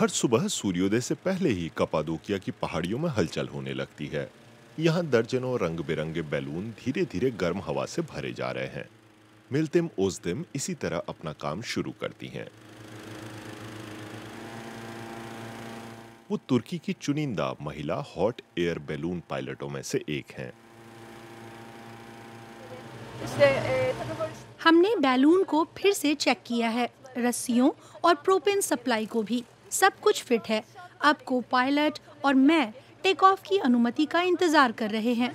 हर सुबह सूर्योदय से पहले ही कपादोकिया की पहाड़ियों में हलचल होने लगती है यहाँ दर्जनों रंग बिरंगे बैलून धीरे धीरे गर्म हवा से भरे जा रहे हैं उस दिन इसी तरह अपना काम शुरू करती हैं वो तुर्की की चुनिंदा महिला हॉट एयर बैलून पायलटों में से एक हैं हमने बैलून को फिर से चेक किया है रस्सियों और प्रोपेन सप्लाई को भी सब कुछ फिट है अब को पायलट और मैं टेक ऑफ की अनुमति का इंतजार कर रहे हैं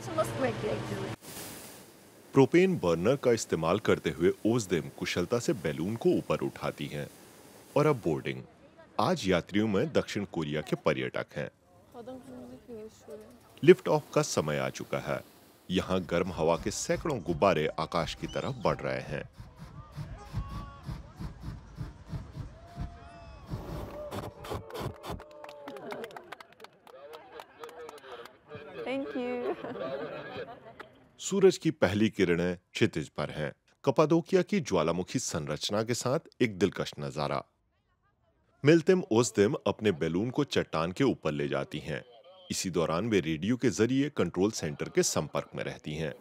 प्रोपेन बर्नर का इस्तेमाल करते हुए ओजदेम कुशलता से बैलून को ऊपर उठाती हैं और अब बोर्डिंग आज यात्रियों में दक्षिण कोरिया के पर्यटक हैं लिफ्ट ऑफ का समय आ चुका है यहाँ गर्म हवा के सैकड़ों गुब्बारे आकाश की तरफ बढ़ रहे हैं थैंक यू सूरज की पहली किरणें क्षितिज पर हैं कपादोकिया की ज्वालामुखी संरचना के साथ एक दिलकश नजारा मिल्तिम दिन अपने बैलून को चट्टान के ऊपर ले जाती हैं इसी दौरान वे रेडियो के जरिए कंट्रोल सेंटर के संपर्क में रहती हैं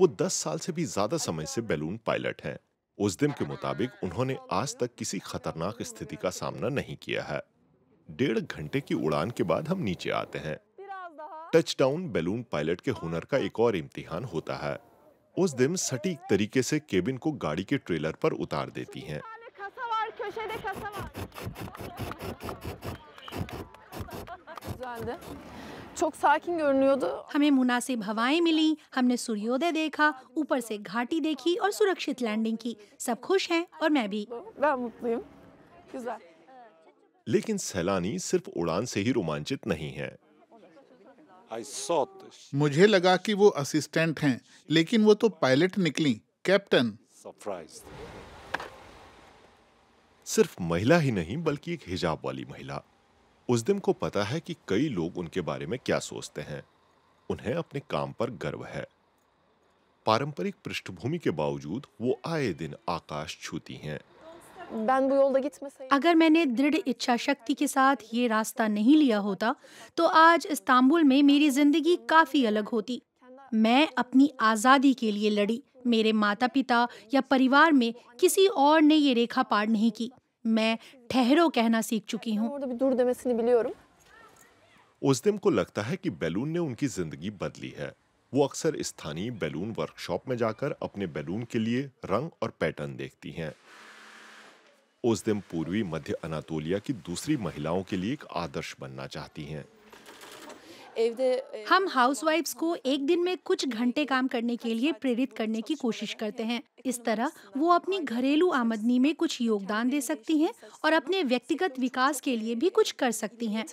वो 10 साल से भी ज्यादा समय से बैलून पायलट हैं उस दिन के मुताबिक उन्होंने आज तक किसी खतरनाक स्थिति का सामना नहीं किया है डेढ़ घंटे की उड़ान के बाद हम नीचे आते हैं टचडाउन बैलून पायलट के हुनर का एक और इम्तिहान होता है उस दिन सटीक तरीके से केबिन को गाड़ी के ट्रेलर पर उतार देती हैं। हमें मुनासिब हवाएं मिली हमने सूर्योदय देखा ऊपर से घाटी देखी और सुरक्षित लैंडिंग की सब खुश हैं और मैं भी लेकिन सैलानी सिर्फ उड़ान से ही रोमांचित नहीं है मुझे लगा कि वो असिस्टेंट हैं, लेकिन वो तो पायलट निकली कैप्टन सिर्फ महिला ही नहीं बल्कि एक हिजाब वाली महिला उस दिन को पता है कि कई लोग उनके बारे में क्या सोचते हैं उन्हें अपने काम पर गर्व है पारंपरिक पृष्ठभूमि के बावजूद वो आए दिन आकाश छूती हैं ben bu yolda gitmeseydim अगर मैंने दृढ़ इच्छा शक्ति के साथ ये रास्ता नहीं लिया होता तो आज इस्तांबुल में मेरी जिंदगी काफी अलग होती मैं अपनी आज़ादी के लिए लड़ी मेरे माता पिता या परिवार में किसी और ने ये रेखा पार नहीं की मैं ठहरो कहना सीख चुकी हूँ उजदिम को लगता है कि बैलून ने उनकी जिंदगी बदली है वो अक्सर स्थानीय बैलून वर्कशॉप में जाकर अपने बैलून के लिए रंग और पैटर्न देखती हैं उस दिन पूर्वी मध्य अनातोलिया की दूसरी महिलाओं के लिए एक आदर्श बनना चाहती हैं हम हाउसवाइफ्स को एक दिन में कुछ घंटे काम करने के लिए प्रेरित करने की कोशिश करते हैं इस तरह वो अपनी घरेलू आमदनी में कुछ योगदान दे सकती हैं और अपने व्यक्तिगत विकास के लिए भी कुछ कर सकती हैं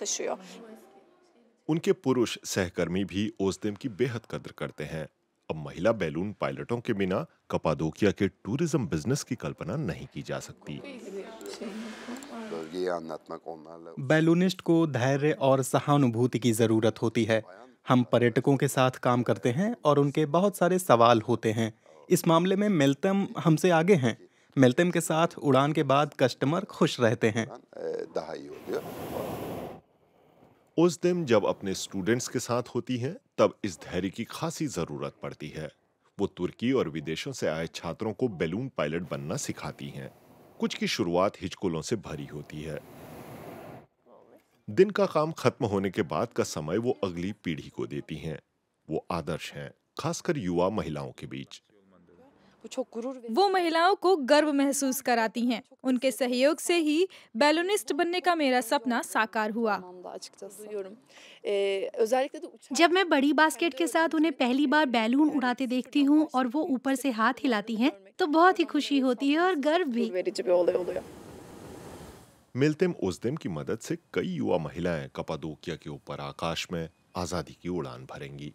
उनके पुरुष सहकर्मी भी उस दिन की बेहद कदर करते हैं अब महिला बैलून पायलटों के बिना कपादोकिया के टूरिज्म बिजनेस की कल्पना नहीं की जा सकती तो ये बैलूनिस्ट को धैर्य और सहानुभूति की ज़रूरत होती है हम पर्यटकों के साथ काम करते हैं और उनके बहुत सारे सवाल होते हैं इस मामले में मेल्तम हमसे आगे हैं मेल्तम के साथ उड़ान के बाद कस्टमर खुश रहते हैं उस दिन जब अपने स्टूडेंट्स के साथ होती है तब इस धैर्य की खासी ज़रूरत पड़ती है वो तुर्की और विदेशों से आए छात्रों को बैलून पायलट बनना सिखाती हैं कुछ की शुरुआत हिचकुलों से भरी होती है दिन का काम खत्म होने के बाद का समय वो अगली पीढ़ी को देती हैं वो आदर्श हैं खासकर युवा महिलाओं के बीच वो महिलाओं को गर्व महसूस कराती हैं उनके सहयोग से ही बैलूनिस्ट बनने का मेरा सपना साकार हुआ जब मैं बड़ी बास्केट के साथ उन्हें पहली बार बैलून उड़ाते देखती हूँ और वो ऊपर से हाथ हिलाती हैं तो बहुत ही खुशी होती है और गर्व भी मिलतेम उजदेम की मदद से कई युवा महिलाएं कपादोकिया के ऊपर आकाश में आजादी की उड़ान भरेंगी